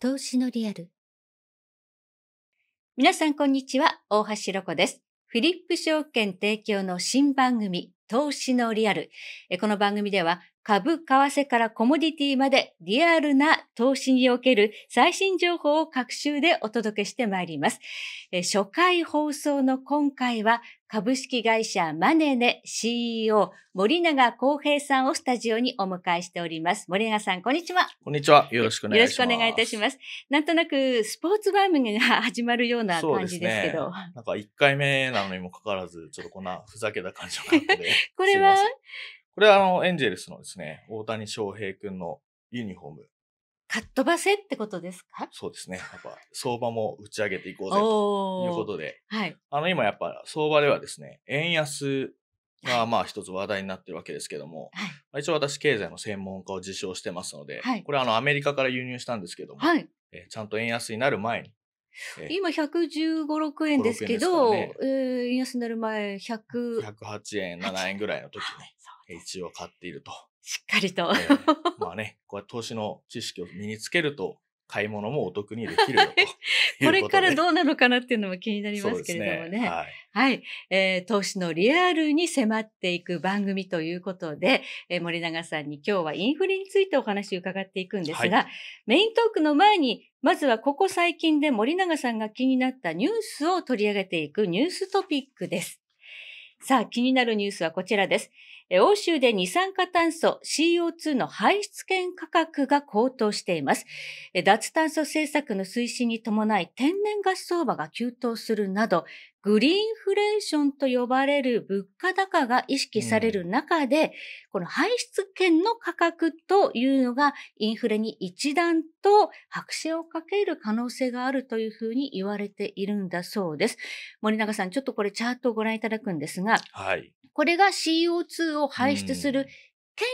投資のリアル。皆さんこんにちは、大橋ロコです。フィリップ証券提供の新番組、投資のリアル。この番組では株、為替からコモディティまでリアルな投資における最新情報を各週でお届けしてまいります。初回放送の今回は株式会社マネネ CEO 森永康平さんをスタジオにお迎えしております。森永さん、こんにちは。こんにちは。よろしくお願いします。よろしくお願いいたします。なんとなくスポーツ番組が始まるような感じですけど。ね、なんか1回目なのにもかかわらず、ちょっとこんなふざけた感じの格好で。これはこれはあの、エンジェルスのですね、大谷翔平君のユニフォーム。かっ飛ばせってことですかそうですね。やっぱ相場も打ち上げていこうぜということで。はい。あの今やっぱ相場ではですね、円安がまあ一つ話題になってるわけですけども、はいまあ、一応私経済の専門家を自称してますので、はい、これあのアメリカから輸入したんですけども、はい、えちゃんと円安になる前に、今115、6円ですけど、ね、えー、円安になる前100、108円、7円ぐらいの時に、一応買っていると。しっかりと。えー、まあね、こう投資の知識を身につけると、買い物もお得にできるよと これからどうなのかなっていうのも気になりますけれどもね。ねはい、はい、えー、投資のリアルに迫っていく番組ということで、えー、森永さんに今日はインフレについてお話を伺っていくんですが、はい、メイントークの前に、まずはここ最近で森永さんが気になったニュースを取り上げていくニューストピックです。さあ、気になるニュースはこちらです。欧州で二酸化炭素 CO2 の排出権価格が高騰しています。脱炭素政策の推進に伴い天然ガス相場が急騰するなどグリーンフレーションと呼ばれる物価高が意識される中で、うん、この排出権の価格というのがインフレに一段と拍車をかける可能性があるというふうに言われているんだそうです。森永さん、ちょっとこれチャートをご覧いただくんですが、はい、これが CO2 を排出する、うん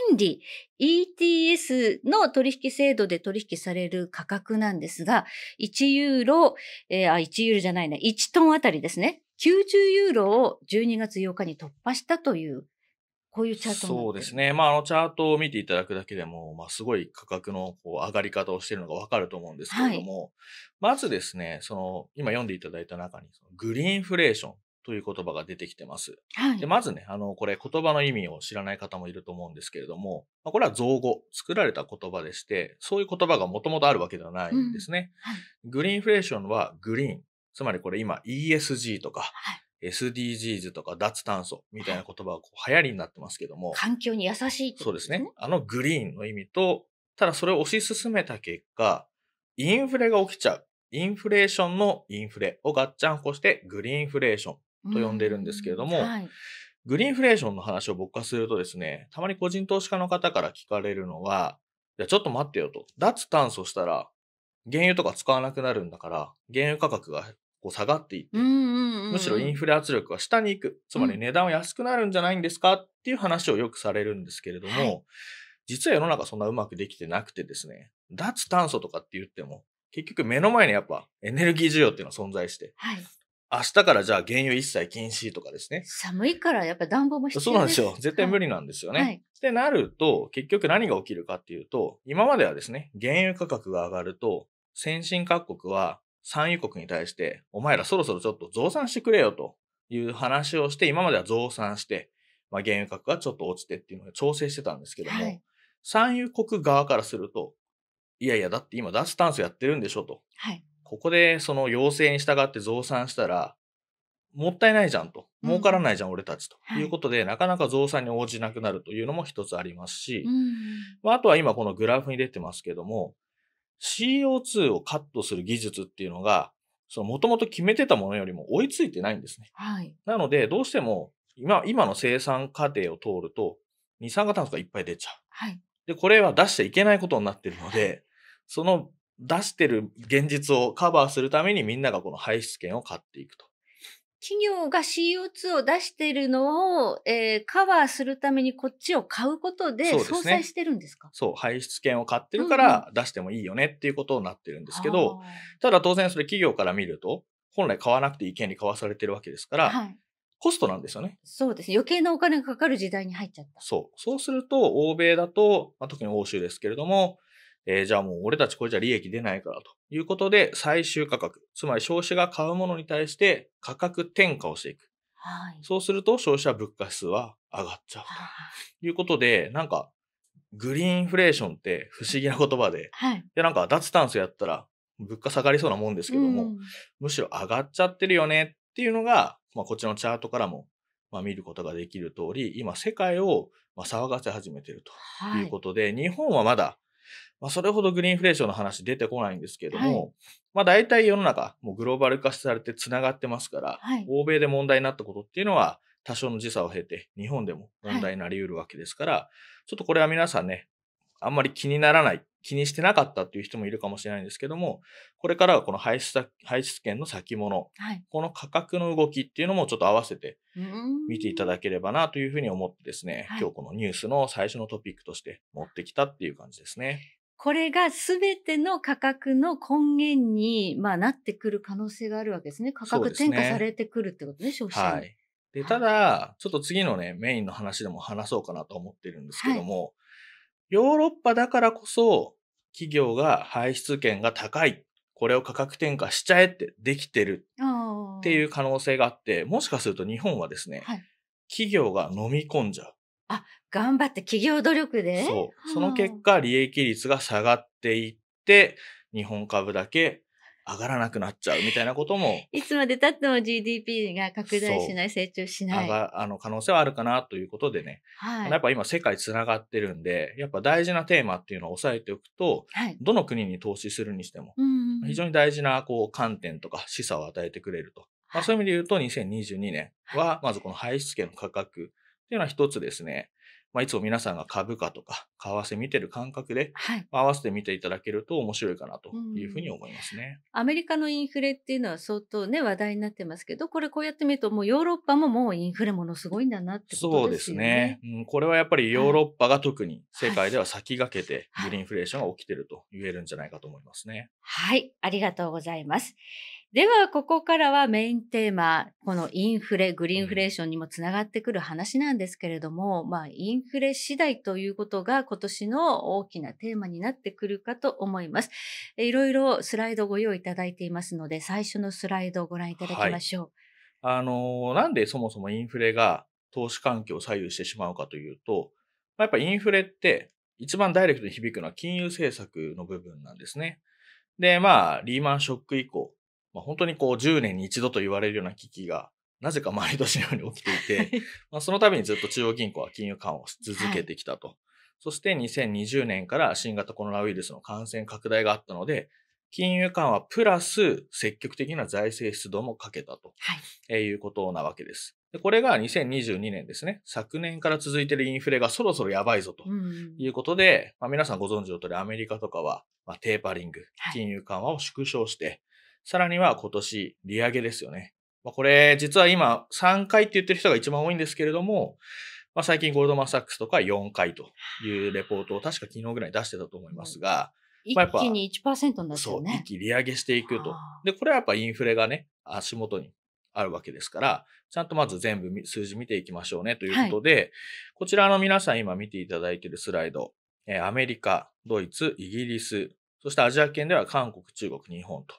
権利 ETS の取引制度で取引される価格なんですが、1ユーロ、えー、あ、1ユーロじゃないな、1トンあたりですね。90ユーロを12月8日に突破したという、こういうチャートそうですね。まあ、あのチャートを見ていただくだけでも、まあ、すごい価格のこう上がり方をしているのがわかると思うんですけれども、はい、まずですね、その、今読んでいただいた中に、グリーンフレーションという言葉が出てきてます。はい、でまずね、あの、これ言葉の意味を知らない方もいると思うんですけれども、まあ、これは造語、作られた言葉でして、そういう言葉がもともとあるわけではないんですね、うんはい、グリーンフレーションはグリーン、つまりこれ今 ESG とか、はい SDGs とか脱炭素みたいな言葉がこう流行りになってますけども、環境に優しい、ね、そうですね。あのグリーンの意味と、ただそれを推し進めた結果、インフレが起きちゃう。インフレーションのインフレをガッチャンコしてグリーンフレーションと呼んでるんですけれども、はい、グリーンフレーションの話を僕がするとですね、たまに個人投資家の方から聞かれるのは、いや、ちょっと待ってよと。脱炭素したら原油とか使わなくなるんだから、原油価格がこう下がっていって、むしろインフレ圧力は下に行く、つまり値段は安くなるんじゃないんですかっていう話をよくされるんですけれども、実は世の中そんなうまくできてなくてですね、脱炭素とかって言っても、結局目の前にやっぱエネルギー需要っていうのは存在して、はい明日からじゃあ原油一切禁止とかですね。寒いからやっぱ暖房も必要ですそうなんですよ。絶対無理なんですよね。はい、ってなると、結局何が起きるかっていうと、今まではですね、原油価格が上がると、先進各国は産油国に対して、お前らそろそろちょっと増産してくれよという話をして、今までは増産して、まあ、原油価格がちょっと落ちてっていうのを調整してたんですけども、はい、産油国側からすると、いやいや、だって今脱炭素やってるんでしょと。はい、ここでその要請に従って増産したら、もったいないじゃんと。儲からないじゃん、うん、俺たちと。いうことで、はい、なかなか増産に応じなくなるというのも一つありますし、うん、まあ、あとは今このグラフに出てますけども、CO2 をカットする技術っていうのが、そのもともと決めてたものよりも追いついてないんですね。はい。なので、どうしても今、今の生産過程を通ると、二酸化炭素がいっぱい出ちゃう。はい。で、これは出しちゃいけないことになってるので、その出してる現実をカバーするためにみんながこの排出権を買っていくと。企業が CO2 を出しているのを、えー、カバーするためにこっちを買うことで相殺してるんですかそう、ね、排出権を買ってるから出してもいいよねっていうことになってるんですけど、うん、ただ当然それ企業から見ると本来買わなくていい権利買わされてるわけですから、はい、コストなんですよね。そうですね。余計なお金がかかる時代に入っちゃった。そう。そうすると、欧米だと、まあ、特に欧州ですけれども、えー、じゃあもう俺たちこれじゃ利益出ないからと。いうことで、最終価格、つまり消費者が買うものに対して価格転嫁をしていく。はい、そうすると消費者物価指数は上がっちゃうということで、なんか、グリーンインフレーションって不思議な言葉で、はい、で、なんか脱炭素やったら物価下がりそうなもんですけども、うん、むしろ上がっちゃってるよねっていうのが、まあ、こっちのチャートからも、まあ、見ることができる通り、今世界をまあ騒がせ始めてるということで、はい、日本はまだまあ、それほどグリーンフレーションの話出てこないんですけれども、はい、まあ、大体世の中、もうグローバル化されてつながってますから、はい、欧米で問題になったことっていうのは、多少の時差を経て、日本でも問題になり得るわけですから、はい、ちょっとこれは皆さんね、あんまり気にならない気にしてなかったっていう人もいるかもしれないんですけども、これからはこの排出排出権の先物、はい、この価格の動きっていうのもちょっと合わせて見ていただければなというふうに思ってですね、今日このニュースの最初のトピックとして持ってきたっていう感じですね。これがすべての価格の根源に、まあ、なってくる可能性があるわけですね。価格転嫁されてくるってことね、ね消費者に。はいで、ただ、ちょっと次のね、メインの話でも話そうかなと思ってるんですけども、はいヨーロッパだからこそ、企業が排出権が高い。これを価格転嫁しちゃえってできてるっていう可能性があって、もしかすると日本はですね、はい、企業が飲み込んじゃう。あ、頑張って企業努力でそう。その結果、利益率が下がっていって、日本株だけ上がらなくなっちゃうみたいなことも。いつまでたっても GDP が拡大しない、成長しない。あの、可能性はあるかなということでね。はい、やっぱ今世界つながってるんで、やっぱ大事なテーマっていうのを押さえておくと、はい、どの国に投資するにしても、うんうん、非常に大事なこう観点とか示唆を与えてくれると。まあ、そういう意味で言うと、2022年は、まずこの排出権の価格っていうのは一つですね、まあ、いつも皆さんが株価とか為替見てる感覚で、はい、合わせて見ていただけると面白いかなというふうに思いますね、うん、アメリカのインフレっていうのは相当ね話題になってますけどこれこうやって見るともうヨーロッパももうインフレものすごいんだなってことですよね。そうですね、うん、これはやっぱりヨーロッパが特に世界では先駆けてグリーンフレーションが起きてると言えるんじゃないかと思いますね。はい、はい、ありがとうございます。では、ここからはメインテーマ、このインフレ、グリーンフレーションにもつながってくる話なんですけれども、まあ、インフレ次第ということが今年の大きなテーマになってくるかと思います。いろいろスライドご用意いただいていますので、最初のスライドをご覧いただきましょう。はい、あの、なんでそもそもインフレが投資環境を左右してしまうかというと、まあ、やっぱインフレって一番ダイレクトに響くのは金融政策の部分なんですね。で、まあ、リーマンショック以降、まあ、本当にこう10年に一度と言われるような危機が、なぜか毎年のように起きていて、まあその度にずっと中央銀行は金融緩和をし続けてきたと。はい、そして2020年から新型コロナウイルスの感染拡大があったので、金融緩和プラス積極的な財政出動もかけたと、はい、いうことなわけです。これが2022年ですね、昨年から続いているインフレがそろそろやばいぞということで、うん、まあ、皆さんご存知の通りアメリカとかは、まあ、テーパリング、金融緩和を縮小して、さらには今年、利上げですよね。まあ、これ、実は今、3回って言ってる人が一番多いんですけれども、まあ、最近ゴールドマン・サックスとか4回というレポートを確か昨日ぐらい出してたと思いますが、まあ、一気に1%になってね。そう、一気利上げしていくと。で、これはやっぱインフレがね、足元にあるわけですから、ちゃんとまず全部数字見ていきましょうねということで、はい、こちらの皆さん今見ていただいているスライド、アメリカ、ドイツ、イギリス、そしてアジア圏では韓国、中国、日本と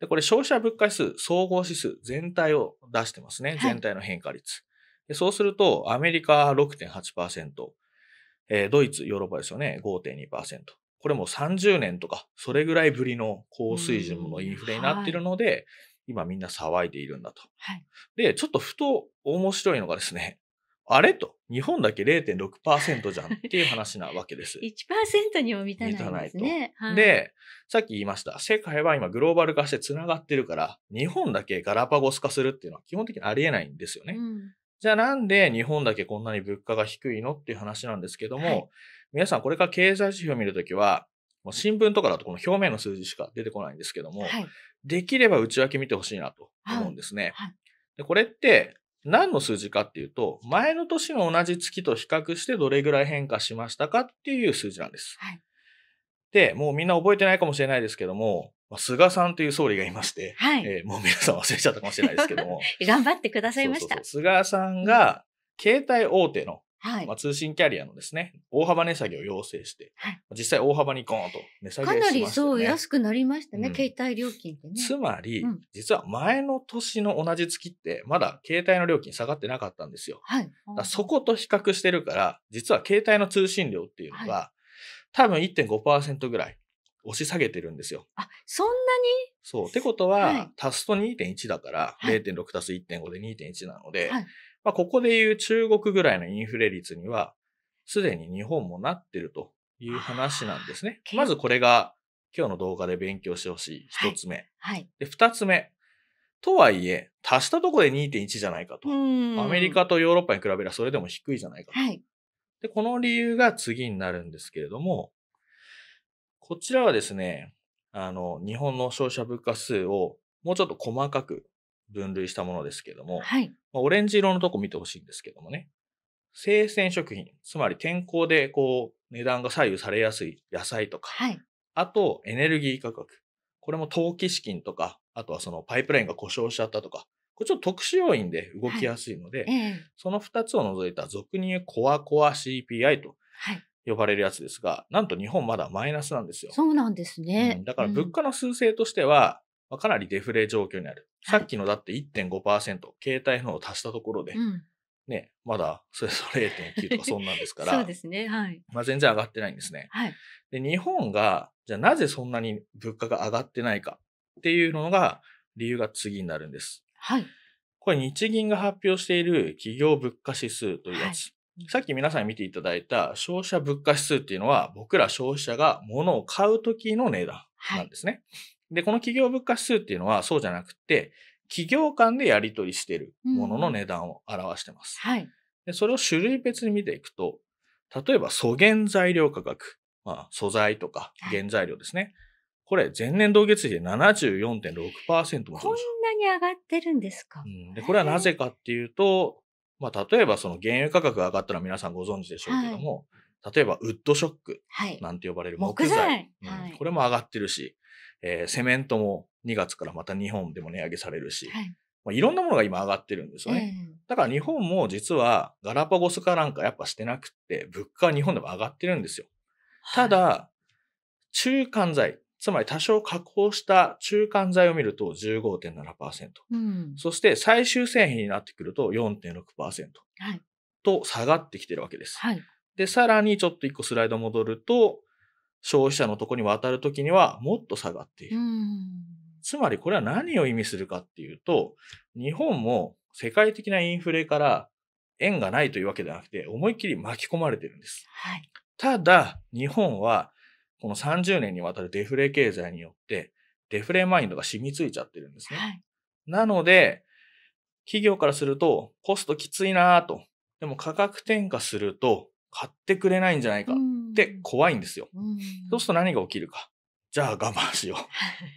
で、これ消費者物価指数、総合指数全体を出してますね。全体の変化率。でそうすると、アメリカ6.8%、えー、ドイツ、ヨーロッパですよね、5.2%。これもう30年とか、それぐらいぶりの高水準のインフレになっているので、はい、今みんな騒いでいるんだと。はい、で、ちょっとふと面白いのがですね、あれと、日本だけ0.6%じゃんっていう話なわけです。1%にも満たないですね。はい、で、さっき言いました、世界は今グローバル化して繋がってるから、日本だけガラパゴス化するっていうのは基本的にありえないんですよね。うん、じゃあなんで日本だけこんなに物価が低いのっていう話なんですけども、はい、皆さんこれから経済指標を見るときは、もう新聞とかだとこの表面の数字しか出てこないんですけども、はい、できれば内訳見てほしいなと思うんですね。でこれって何の数字かっていうと、前の年の同じ月と比較してどれぐらい変化しましたかっていう数字なんです。はい、で、もうみんな覚えてないかもしれないですけども、まあ、菅さんという総理がいまして、はい、えー、もう皆さん忘れちゃったかもしれないですけども。頑張ってくださいました。そうそうそう菅さんが、携帯大手のはい、まあ、通信キャリアのですね、大幅値下げを要請して、はい、実際大幅にゴーンと値下げしました、ね、かなりそう安くなりましたね、うん、携帯料金ってね。つまり、うん、実は前の年の同じ月って、まだ携帯の料金下がってなかったんですよ。はい、そこと比較してるから、実は携帯の通信料っていうのが、はい、多分1.5%ぐらい押し下げてるんですよ。あ、そんなにそう。ってことは、はい、足すと2.1だから、はい、0.6足す1.5で2.1なので、はい、まあ、ここでいう中国ぐらいのインフレ率には、すでに日本もなってるという話なんですね。まずこれが今日の動画で勉強してほしい一つ目。はいはい、で、二つ目。とはいえ、足したとこで2.1じゃないかと。アメリカとヨーロッパに比べればそれでも低いじゃないかと。はい、で、この理由が次になるんですけれども、こちらはですね、あの、日本の消費者物価数をもうちょっと細かく分類したものですけれども、はい、まオレンジ色のとこ見てほしいんですけどもね。生鮮食品、つまり天候でこう値段が左右されやすい野菜とか、はい、あとエネルギー価格。これも投機資金とか、あとはそのパイプラインが故障しちゃったとか、これちょっと特殊要因で動きやすいので、はいえー、その2つを除いた俗に言うコアコア CPI と呼ばれるやつですが、なんと日本まだマイナスなんですよ。そうなんですね。うん、だから物価の数勢としては、まあ、かなりデフレ状況にある。さっきのだって1.5%、携帯のを足したところで、うんね、まだそれぞれ0.9とかそんなんですから、そうですね、はい。まあ全然上がってないんですね。はい。で、日本が、じゃあなぜそんなに物価が上がってないかっていうのが理由が次になるんです。はい。これ日銀が発表している企業物価指数というやつ。はい、さっき皆さん見ていただいた消費者物価指数っていうのは僕ら消費者が物を買う時の値段なんですね。はいで、この企業物価指数っていうのはそうじゃなくて、企業間でやり取りしてるものの値段を表してます。うん、はい。で、それを種類別に見ていくと、例えば素原材料価格、まあ、素材とか原材料ですね。はい、これ、前年同月比で74.6%もこんなに上がってるんですか、うん、でこれはなぜかっていうと、まあ、例えばその原油価格が上がったのは皆さんご存知でしょうけども、はい、例えばウッドショックなんて呼ばれる木材。これも上がってるし、えー、セメントも2月からまた日本でも値上げされるし、はい、まあ、いろんなものが今上がってるんですよね、だから日本も実はガラパゴス化なんかやっぱしてなくて、物価は日本でも上がってるんですよ。ただ、はい、中間材、つまり多少加工した中間材を見ると15.7%、うん、そして最終製品になってくると4.6%と下がってきてるわけです。はい、で、さらにちょっと1個スライド戻ると、消費者のとこに渡るときにはもっと下がっている。つまりこれは何を意味するかっていうと、日本も世界的なインフレから縁がないというわけではなくて、思いっきり巻き込まれてるんです。はい、ただ、日本はこの30年にわたるデフレ経済によって、デフレマインドが染みついちゃってるんですね。はい、なので、企業からするとコストきついなぁと。でも価格転嫁すると買ってくれないんじゃないかって怖いんですよ。そうすると何が起きるか。じゃあ我慢しよう。っ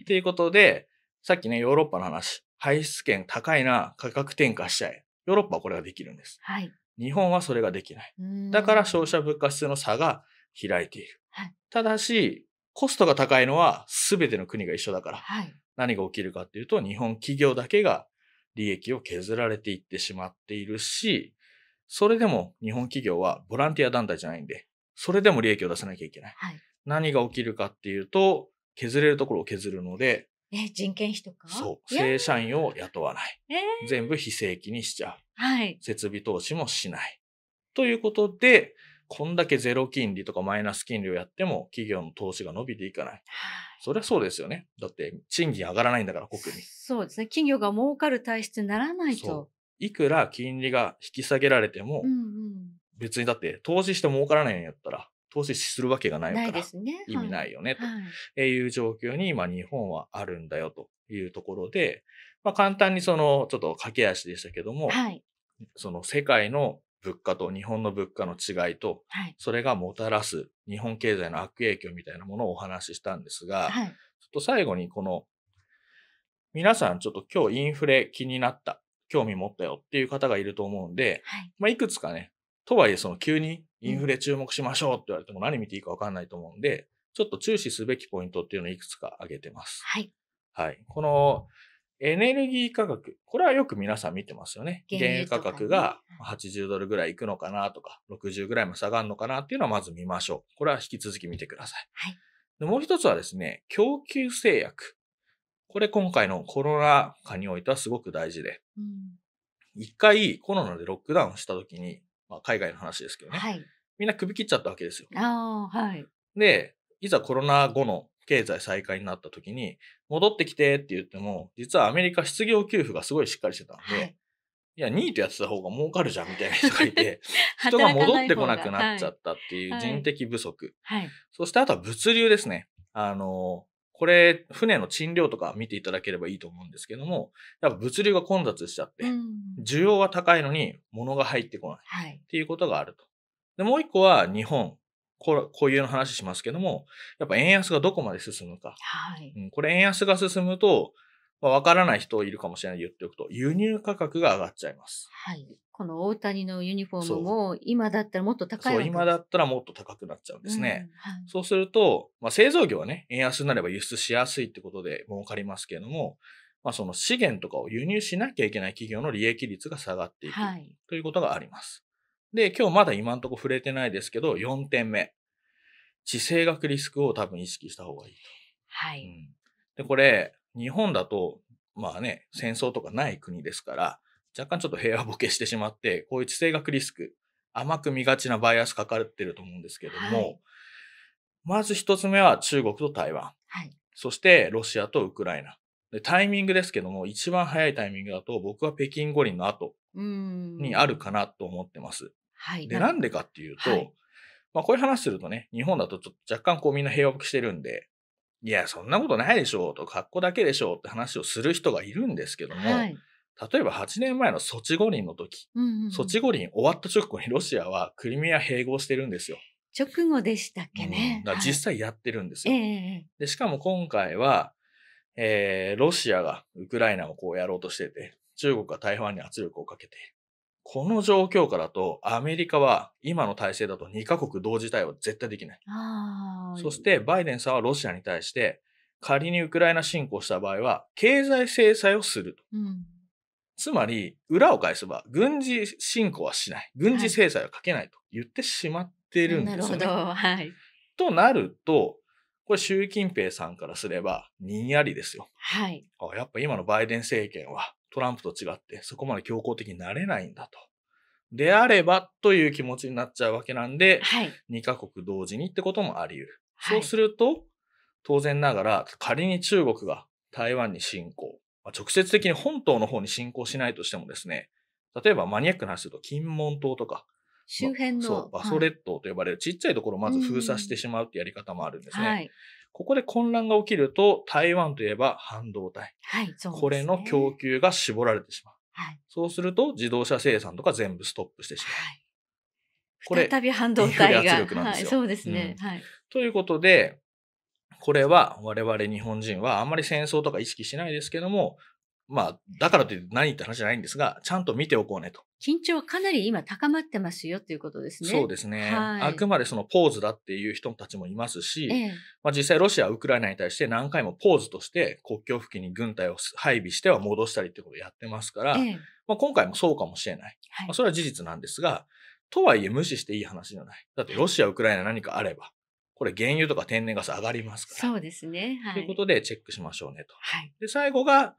ていうことで、さっきね、ヨーロッパの話。排出権高いな、価格転嫁しちゃえ。ヨーロッパはこれができるんです。はい、日本はそれができない。だから消費者物価指数の差が開いている。はい、ただし、コストが高いのは全ての国が一緒だから。はい、何が起きるかっていうと、日本企業だけが利益を削られていってしまっているし、それでも日本企業はボランティア団体じゃないんで、それでも利益を出さなきゃいけない。はい、何が起きるかっていうと、削れるところを削るので、え、人件費とかそう。正社員を雇わない。えー、全部非正規にしちゃう。はい。設備投資もしない。ということで、こんだけゼロ金利とかマイナス金利をやっても企業の投資が伸びていかない。そりゃそうですよね。だって賃金上がらないんだから国に。そうですね。企業が儲かる体質にならないと。いくら金利が引き下げられても、うんうん、別にだって投資して儲からないんやったら投資するわけがないから意味ないよね、はい、という状況に今日本はあるんだよというところで、まあ、簡単にそのちょっと駆け足でしたけども、はい、その世界の物価と日本の物価の違いと、はい、それがもたらす日本経済の悪影響みたいなものをお話ししたんですが、ちょっと最後にこの皆さんちょっと今日インフレ気になった興味持ったよっていう方がいると思うんで、はいまあ、いくつかねとはいえ、その急にインフレ注目しましょうって言われても何見ていいか分かんないと思うんで、ちょっと注視すべきポイントっていうのをいくつか挙げてます。はい。はい。このエネルギー価格、これはよく皆さん見てますよね。原油価格が80ドルぐらいいくのかなとか、60ぐらいも下がるのかなっていうのはまず見ましょう。これは引き続き見てください。はい。でもう一つはですね、供給制約。これ今回のコロナ禍においてはすごく大事で、うん、回コロナでロックダウンした時にまあ、海外の話ですけどね、はい、みんな首切っちゃったわけですよ。あはい、でいざコロナ後の経済再開になった時に戻ってきてって言っても実はアメリカ失業給付がすごいしっかりしてたんで、はい、いやニートやってた方が儲かるじゃんみたいな人がいて 人が戻ってこなくなっちゃったっていう人的不足、はいはい、そしてあとは物流ですね。あのこれ、船の賃料とか見ていただければいいと思うんですけども、やっぱ物流が混雑しちゃって、需要は高いのに物が入ってこない、っていうことがあると。で、もう一個は日本、固有の話しますけども、やっぱ円安がどこまで進むか。はい、うん、これ円安が進むと、まあ、わからない人いるかもしれない言っておくと、輸入価格が上がっちゃいます。はい。この大谷のユニフォームも、今だったらもっと高いそう、今だったらもっと高くなっちゃうんですね。うんはい、そうすると、まあ、製造業はね、円安になれば輸出しやすいってことで儲かりますけれども、まあ、その資源とかを輸入しなきゃいけない企業の利益率が下がっていく、はい、ということがあります。で、今日まだ今んところ触れてないですけど、4点目。地政学リスクを多分意識した方がいいと。はい。うん、で、これ、日本だと、まあね、戦争とかない国ですから、若干ちょっと平和ボケしてしまって、こういう地政学リスク、甘く見がちなバイアスかかってると思うんですけども、はい、まず一つ目は中国と台湾、はい、そしてロシアとウクライナ。で、タイミングですけども、一番早いタイミングだと、僕は北京五輪の後にあるかなと思ってます。はい、で、なんでかっていうと、はい、まあこういう話するとね、日本だとちょっと若干こうみんな平和ボケしてるんで、いや、そんなことないでしょうと、格好だけでしょうって話をする人がいるんですけども、はい、例えば8年前のソチ五輪の時、うんうん、ソチ五輪終わった直後にロシアはクリミア併合してるんですよ。直後でしたっけね。うん、実際やってるんですよ、はい、で。しかも今回は、えー、ロシアがウクライナをこうやろうとしてて、中国が台湾に圧力をかけている。この状況下だと、アメリカは今の体制だと2カ国同時対応絶対できない。そして、バイデンさんはロシアに対して、仮にウクライナ侵攻した場合は、経済制裁をすると。うんつまり、裏を返せば、軍事侵攻はしない。軍事制裁はかけないと言ってしまってるんですよ、ね、はい、なるほど。はい。となると、これ、習近平さんからすれば、にんやりですよ。はい。あやっぱ今のバイデン政権は、トランプと違ってそこまで強硬的になれないんだと。であればという気持ちになっちゃうわけなんで、はい、2カ国同時にってこともあり得る。そうすると、当然ながら仮に中国が台湾に侵攻、まあ、直接的に本島の方に侵攻しないとしてもですね、例えばマニアックな話すると金門島とか、周辺の、まそう、バソレットと呼ばれるちっちゃいところをまず封鎖してしまうってやり方もあるんですね。はい、ここで混乱が起きると、台湾といえば半導体。はい、そう、ね、これの供給が絞られてしまう。はい。そうすると、自動車生産とか全部ストップしてしまう。はい。これ再び半導体が。圧力なんですよ、はい、そうですね、うん、はい。ということで、これは我々日本人はあんまり戦争とか意識しないですけども、まあ、だからという何って話じゃないんですが、ちゃんと見ておこうねと。緊張はかなり今高まってますよということですね。そうですね。はい、あくまでそのポーズだっていう人たちもいますし、ええ、まあ、実際ロシアウクライナに対して何回もポーズとして国境付近に軍隊を配備しては戻したりってことをやってますから、え、まあ、今回もそうかもしれない。はい、まあ、それは事実なんですが、とはいえ無視していい話じゃない。だってロシア、ウクライナ何かあれば、これ原油とか天然ガス上がりますから。そうですね。はい、ということでチェックしましょうねと。はい、で、最後が、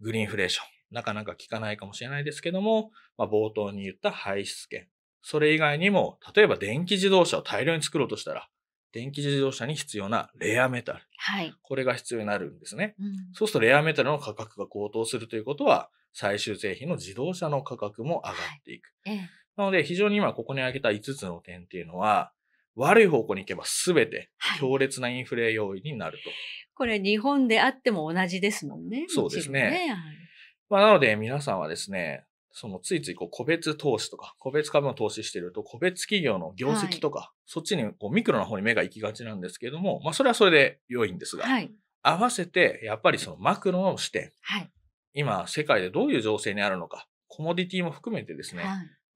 グリーンフレーション。なかなか効かないかもしれないですけども、まあ、冒頭に言った排出権。それ以外にも、例えば電気自動車を大量に作ろうとしたら、電気自動車に必要なレアメタル。はい、これが必要になるんですね、うん、そうするとレアメタルの価格が高騰するということは、最終製品の自動車の価格も上がっていく。はい、なので、非常に今ここに挙げた5つの点っていうのは、悪い方向に行けば全て強烈なインフレ要因になると、はい。これ日本であっても同じですもんね。そうですね。ねはい、まあ、なので皆さんはですね、そのついついこう個別投資とか、個別株の投資してると、個別企業の業績とか、はい、そっちにこうミクロの方に目が行きがちなんですけれども、まあそれはそれで良いんですが、はい、合わせてやっぱりそのマクロの視点、今世界でどういう情勢にあるのか、コモディティも含めてですね、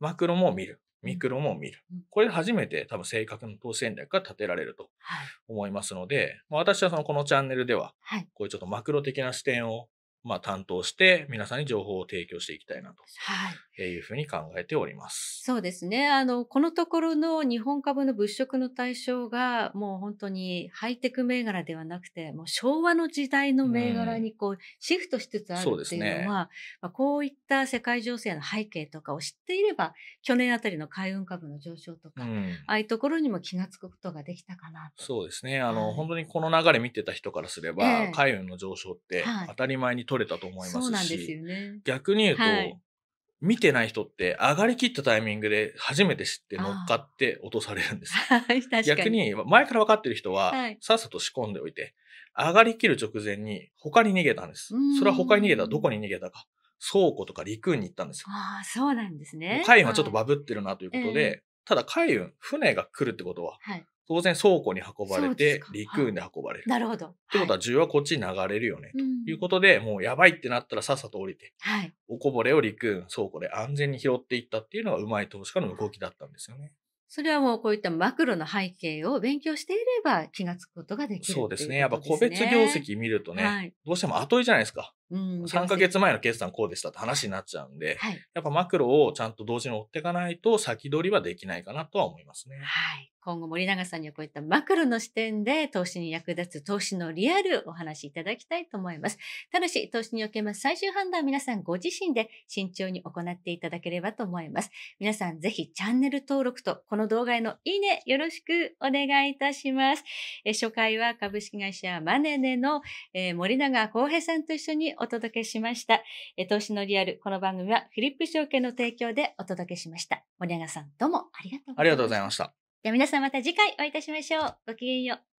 マクロも見る。ミクロも見る。これで初めて多分正確な投資戦略が立てられると思いますので、はい、私はそのこのチャンネルでは、こういうちょっとマクロ的な視点をまあ、担当して皆さんに情報を提供していきたいなというふうに考えております。はい、そうですねあのこのところの日本株の物色の対象がもう本当にハイテク銘柄ではなくてもう昭和の時代の銘柄にこうシフトしつつあるっていうのは、うんね、まあ、こういった世界情勢の背景とかを知っていれば去年あたりの海運株の上昇とか、うん、ああいうところにも気が付くことができたかなと。そうですねあの、はい、本当にこの流れ見てた人からすれば、えー、海運の上昇って当たり前に取れたと思いますし。すね。逆に言うと、はい見てない人って上がりきったタイミングで初めて知って乗っかって落とされるんです。に逆に前から分かってる人はさっさと仕込んでおいて、上がりきる直前に他に逃げたんです。それは他に逃げたらどこに逃げたか。倉庫とか陸運に行ったんですよ。ああ、そうなんですね。海運はちょっとバブってるなということで、はい、ただ海運、船が来るってことは、はい、当然倉庫に運ばれて陸運で運ばれる。なるほど。ってことは需要はこっちに流れるよね。ということで、もうやばいってなったらさっさと降りて、はい、おこぼれを陸運倉庫で安全に拾っていったっていうのがうまい投資家の動きだったんですよね。それはもうこういったマクロの背景を勉強していれば気がつくことができる、そうですね。やっぱ個別業績見るとね、どうしても後追いじゃないですか。うん、3ヶ月前の決算こうでしたって話になっちゃうんで、はい、やっぱマクロをちゃんと同時に追っていかないと先取りはできないかなとは思いますね。はい、今後森永さんにはこういったマクロの視点で投資に役立つ投資のリアルお話いただきたいと思います。ただし投資におけます最終判断皆さんご自身で慎重に行っていただければと思います。皆さんぜひチャンネル登録とこの動画へのいいねよろしくお願いいたします。え初回は株式会社マネネの、えー、森永康平さんと一緒にお届けしました。え投資のリアル、この番組はフィリップ証券の提供でお届けしました。森永さん、どうもありがとうございました。ありがとうございました。では皆さんまた次回お会いいたしましょう。ごきげんよう。